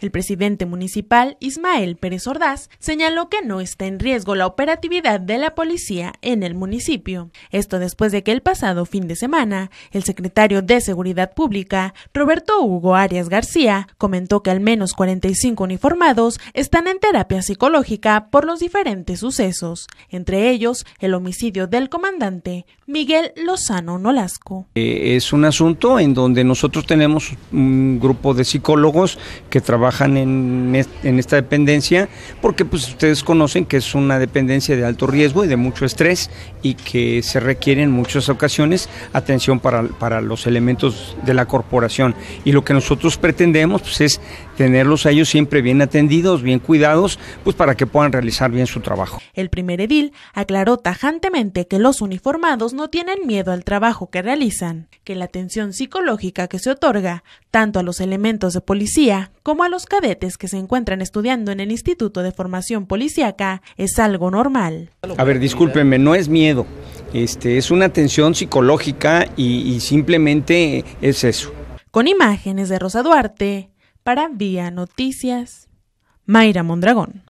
El presidente municipal, Ismael Pérez Ordaz, señaló que no está en riesgo la operatividad de la policía en el municipio. Esto después de que el pasado fin de semana, el secretario de Seguridad Pública, Roberto Hugo Arias García, comentó que al menos 45 uniformados están en terapia psicológica por los diferentes sucesos, entre ellos el homicidio del comandante Miguel Lozano Nolasco. Eh, es un asunto en donde nosotros tenemos un grupo de psicólogos que trabajan en, en esta dependencia, porque pues ustedes conocen que es una dependencia de alto riesgo y de mucho estrés y que se requiere en muchas ocasiones atención para, para los elementos de la corporación. Y lo que nosotros pretendemos pues, es tenerlos a ellos siempre bien atendidos, bien cuidados, pues para que puedan realizar bien su trabajo. El primer edil aclaró tajantemente que los uniformados no tienen miedo al trabajo que realizan, que la atención psicológica que se otorga tanto a los elementos de policía como a los cadetes que se encuentran estudiando en el Instituto de Formación Policiaca es algo normal. A ver, discúlpenme, no es miedo, este, es una tensión psicológica y simplemente es eso. Con imágenes de Rosa Duarte, para Vía Noticias, Mayra Mondragón.